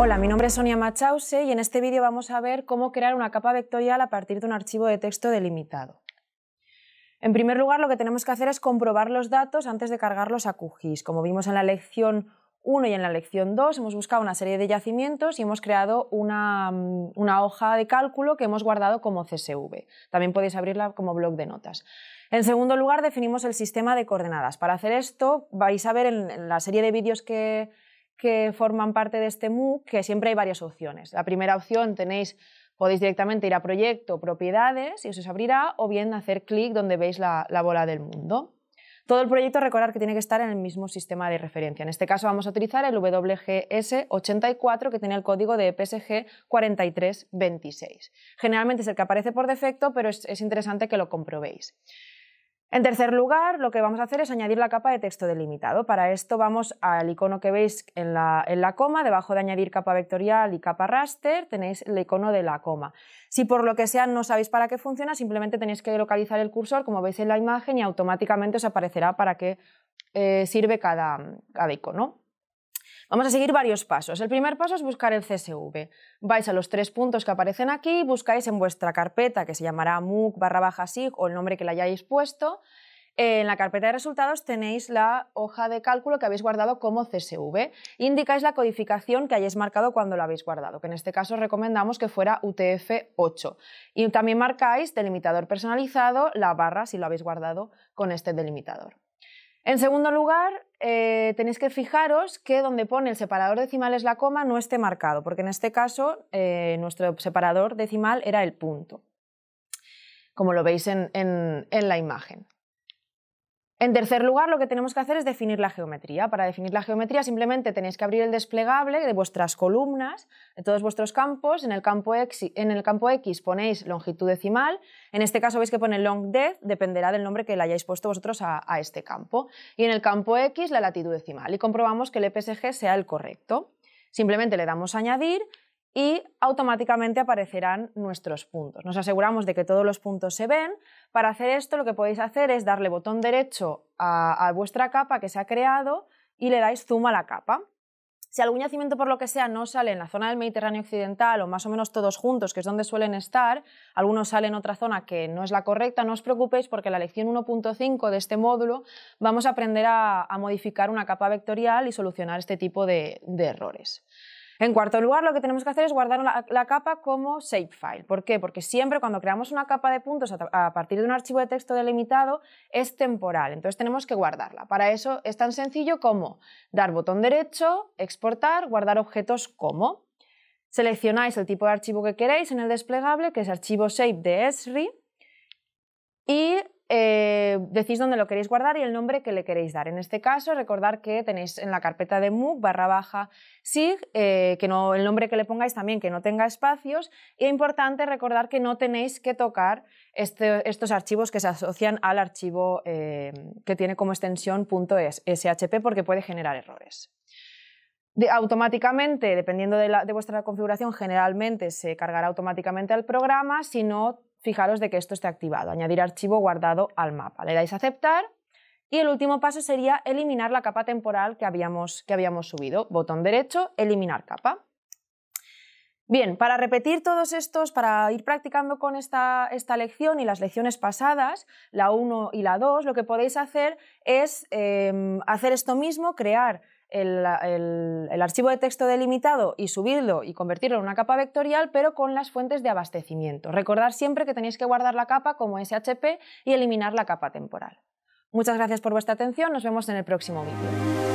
Hola, mi nombre es Sonia Machause y en este vídeo vamos a ver cómo crear una capa vectorial a partir de un archivo de texto delimitado. En primer lugar, lo que tenemos que hacer es comprobar los datos antes de cargarlos a QGIS. Como vimos en la lección 1 y en la lección 2, hemos buscado una serie de yacimientos y hemos creado una, mm, una hoja de cálculo que hemos guardado como CSV. También podéis abrirla como blog de notas. En segundo lugar, definimos el sistema de coordenadas. Para hacer esto, vais a ver en la serie de vídeos que que forman parte de este MOOC, que siempre hay varias opciones. La primera opción tenéis, podéis directamente ir a proyecto, propiedades, y os, os abrirá, o bien hacer clic donde veis la, bola del mundo. Todo el proyecto, recordar que tiene que estar en el mismo sistema de referencia. En este caso vamos a utilizar el WGS84 que tiene el código de e PSG 4326. Generalmente es el que aparece por defecto, pero es, es interesante que lo comprobéis. En tercer lugar, lo que vamos a hacer es añadir la capa de texto delimitado. Para esto vamos al icono que veis en la, coma, debajo de añadir capa vectorial y capa raster tenéis el icono de la coma. Si por lo que sea no sabéis para qué funciona, simplemente tenéis que localizar el cursor, como veis en la imagen, y automáticamente os aparecerá para qué eh, sirve cada, cada icono. Vamos a seguir varios pasos. El primer paso es buscar el CSV. Vais a los tres puntos que aparecen aquí, buscáis en vuestra carpeta que se llamará MOOC barra baja SIG o el nombre que le hayáis puesto. En la carpeta de resultados tenéis la hoja de cálculo que habéis guardado como CSV. Indicáis la codificación que hayáis marcado cuando lo habéis guardado, que en este caso recomendamos que fuera UTF-8. Y también marcáis delimitador personalizado, la barra si lo habéis guardado con este delimitador. En segundo lugar, eh, tenéis que fijaros que donde pone el separador decimal es la coma no esté marcado, porque en este caso eh, nuestro separador decimal era el punto, como lo veis en la imagen. En tercer lugar, lo que tenemos que hacer es definir la geometría. Para definir la geometría simplemente tenéis que abrir el desplegable de vuestras columnas, de todos vuestros campos. En el campo, X, ponéis longitud decimal. En este caso veis que pone long death, dependerá del nombre que le hayáis puesto vosotros a, a este campo. Y en el campo X la latitud decimal. Y comprobamos que el EPSG sea el correcto. Simplemente le damos a añadir y automáticamente aparecerán nuestros puntos. Nos aseguramos de que todos los puntos se ven. Para hacer esto lo que podéis hacer es darle botón derecho a, vuestra capa que se ha creado y le dais zoom a la capa. Si algún yacimiento por lo que sea no sale en la zona del Mediterráneo occidental o más o menos todos juntos, que es donde suelen estar, algunos salen en otra zona que no es la correcta, no os preocupéis porque en la lección 1.5 de este módulo vamos a aprender a, modificar una capa vectorial y solucionar este tipo de errores. En cuarto lugar, lo que tenemos que hacer es guardar la, capa como shapefile. ¿Por qué? Porque siempre cuando creamos una capa de puntos a, a partir de un archivo de texto delimitado es temporal, entonces tenemos que guardarla. Para eso es tan sencillo como dar botón derecho, exportar, guardar objetos como. Seleccionáis el tipo de archivo que queréis en el desplegable, que es archivo shape de Esri, y eh, decís dónde lo queréis guardar y el nombre que le queréis dar. En este caso, recordar que tenéis en la carpeta de MOOC barra baja SIG, eh, que no, el nombre que le pongáis también que no tenga espacios. Y e es importante recordar que no tenéis que tocar este, estos archivos que se asocian al archivo eh, que tiene como extensión .shp porque puede generar errores. De, automáticamente, dependiendo de, de, vuestra configuración, generalmente se cargará automáticamente al programa, si no fijaros de que esto esté activado, añadir archivo guardado al mapa. Le dais a aceptar y el último paso sería eliminar la capa temporal que habíamos, que habíamos subido. Botón derecho, eliminar capa. Bien, para repetir todos estos, para ir practicando con esta, esta lección y las lecciones pasadas, la 1 y la 2, lo que podéis hacer es eh, hacer esto mismo, crear el, archivo de texto delimitado y subirlo y convertirlo en una capa vectorial, pero con las fuentes de abastecimiento. Recordar siempre que tenéis que guardar la capa como SHP y eliminar la capa temporal. Muchas gracias por vuestra atención, nos vemos en el próximo vídeo.